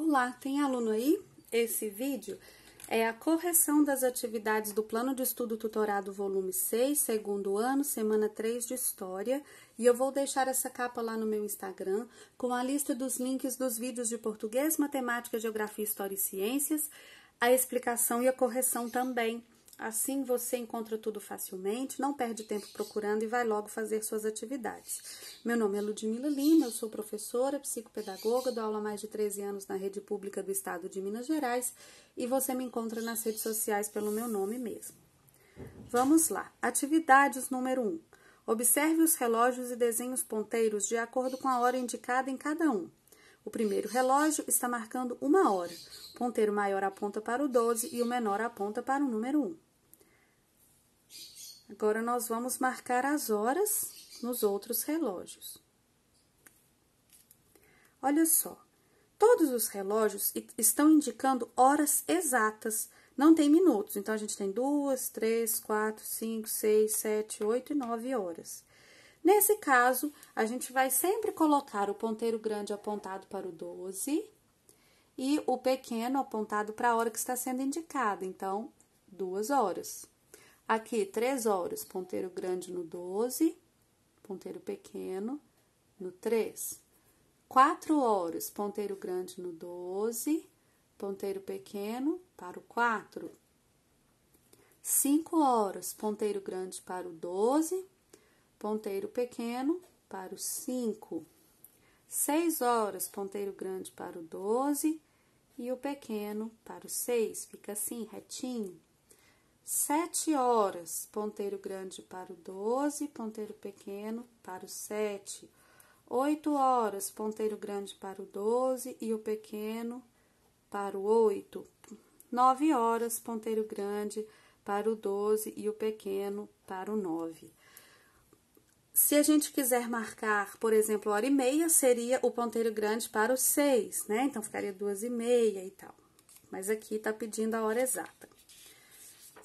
Olá, tem aluno aí? Esse vídeo é a correção das atividades do Plano de Estudo Tutorado Volume 6, segundo ano, semana 3 de História, e eu vou deixar essa capa lá no meu Instagram com a lista dos links dos vídeos de português, matemática, geografia, história e ciências, a explicação e a correção também. Assim você encontra tudo facilmente, não perde tempo procurando e vai logo fazer suas atividades. Meu nome é Ludmila Lima, eu sou professora, psicopedagoga, dou aula há mais de 13 anos na rede pública do estado de Minas Gerais e você me encontra nas redes sociais pelo meu nome mesmo. Vamos lá. Atividades número 1. Um. Observe os relógios e desenhe os ponteiros de acordo com a hora indicada em cada um. O primeiro relógio está marcando uma hora. O ponteiro maior aponta para o 12 e o menor aponta para o número 1. Agora, nós vamos marcar as horas nos outros relógios. Olha só, todos os relógios estão indicando horas exatas, não tem minutos. Então, a gente tem duas, três, quatro, cinco, seis, sete, oito e nove horas. Nesse caso, a gente vai sempre colocar o ponteiro grande apontado para o 12 e o pequeno apontado para a hora que está sendo indicada, então, duas horas. Aqui, três horas, ponteiro grande no 12, ponteiro pequeno no 3. Quatro horas, ponteiro grande no 12, ponteiro pequeno para o 4. Cinco horas, ponteiro grande para o 12, ponteiro pequeno para o 5. Seis horas, ponteiro grande para o 12 e o pequeno para o 6. Fica assim, retinho sete horas, ponteiro grande para o 12, ponteiro pequeno para o 7. 8 horas, ponteiro grande para o 12 e o pequeno para o 8. 9 horas, ponteiro grande para o 12 e o pequeno para o 9. Se a gente quiser marcar, por exemplo, hora e meia, seria o ponteiro grande para o 6, né? Então, ficaria duas e meia e tal. Mas aqui está pedindo a hora exata.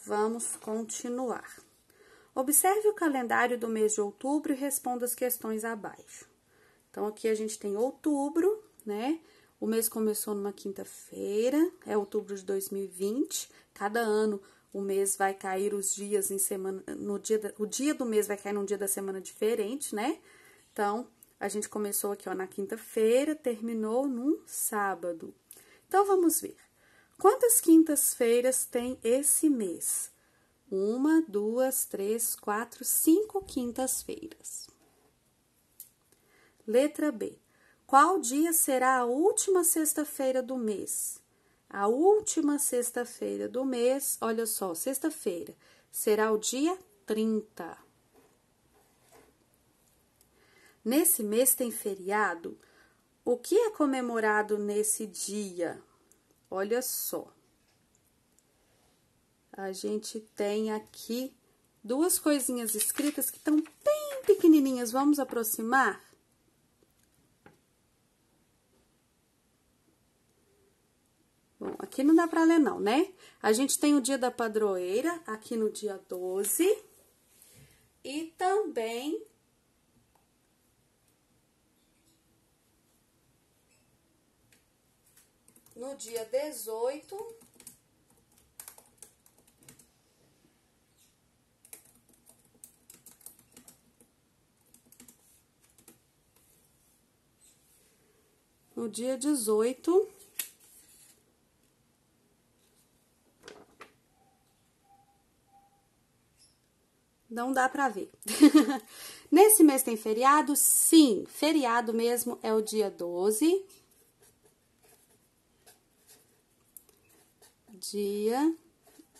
Vamos continuar. Observe o calendário do mês de outubro e responda as questões abaixo. Então, aqui a gente tem outubro, né? O mês começou numa quinta-feira, é outubro de 2020. Cada ano o mês vai cair os dias em semana, no dia da, o dia do mês vai cair num dia da semana diferente, né? Então, a gente começou aqui ó, na quinta-feira, terminou num sábado. Então vamos ver. Quantas quintas-feiras tem esse mês? Uma, duas, três, quatro, cinco quintas-feiras. Letra B. Qual dia será a última sexta-feira do mês? A última sexta-feira do mês, olha só, sexta-feira, será o dia 30. Nesse mês tem feriado. O que é comemorado nesse dia? Olha só. A gente tem aqui duas coisinhas escritas que estão bem pequenininhas. Vamos aproximar? Bom, aqui não dá para ler não, né? A gente tem o dia da padroeira aqui no dia 12 e também no dia 18 no dia 18 Não dá para ver. Nesse mês tem feriado? Sim, feriado mesmo é o dia 12. dia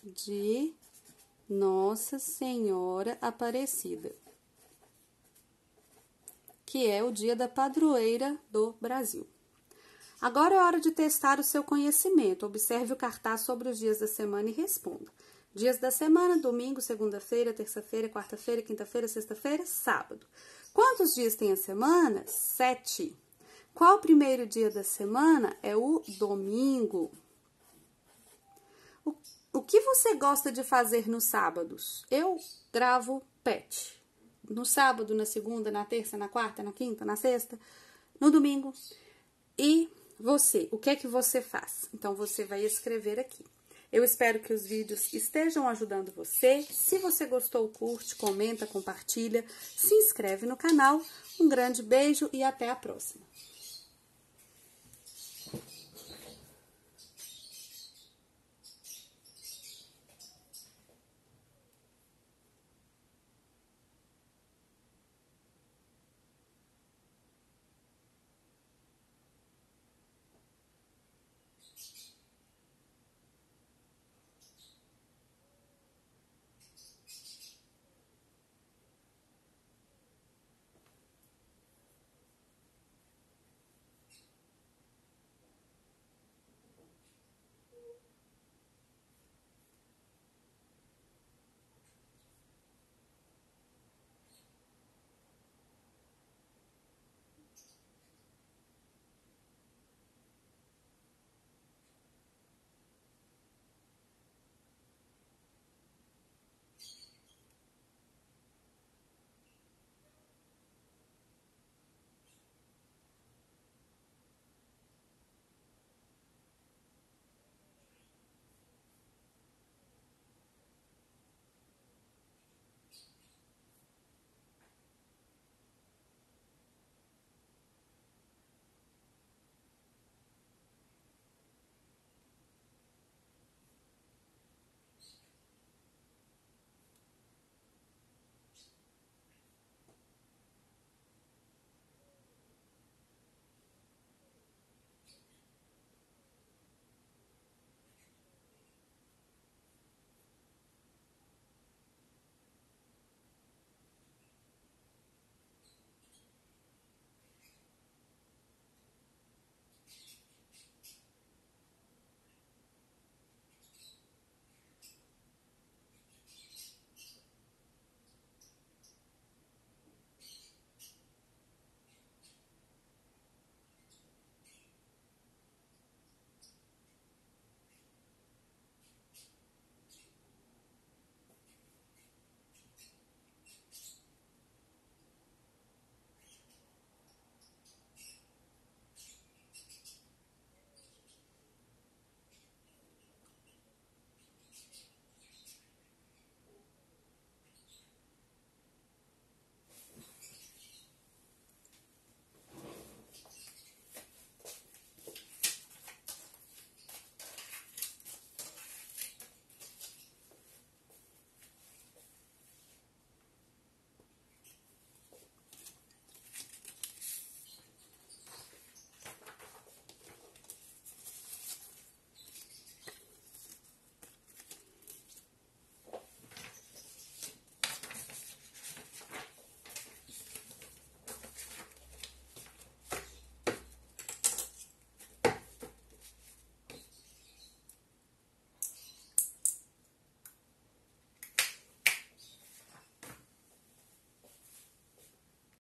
de Nossa Senhora Aparecida, que é o dia da padroeira do Brasil. Agora é hora de testar o seu conhecimento. Observe o cartaz sobre os dias da semana e responda. Dias da semana: domingo, segunda-feira, terça-feira, quarta-feira, quinta-feira, sexta-feira, sábado. Quantos dias tem a semana? Sete. Qual o primeiro dia da semana? É o domingo. O, o que você gosta de fazer nos sábados? Eu gravo pet. No sábado, na segunda, na terça, na quarta, na quinta, na sexta, no domingo. E você, o que é que você faz? Então, você vai escrever aqui. Eu espero que os vídeos estejam ajudando você. Se você gostou, curte, comenta, compartilha, se inscreve no canal. Um grande beijo e até a próxima.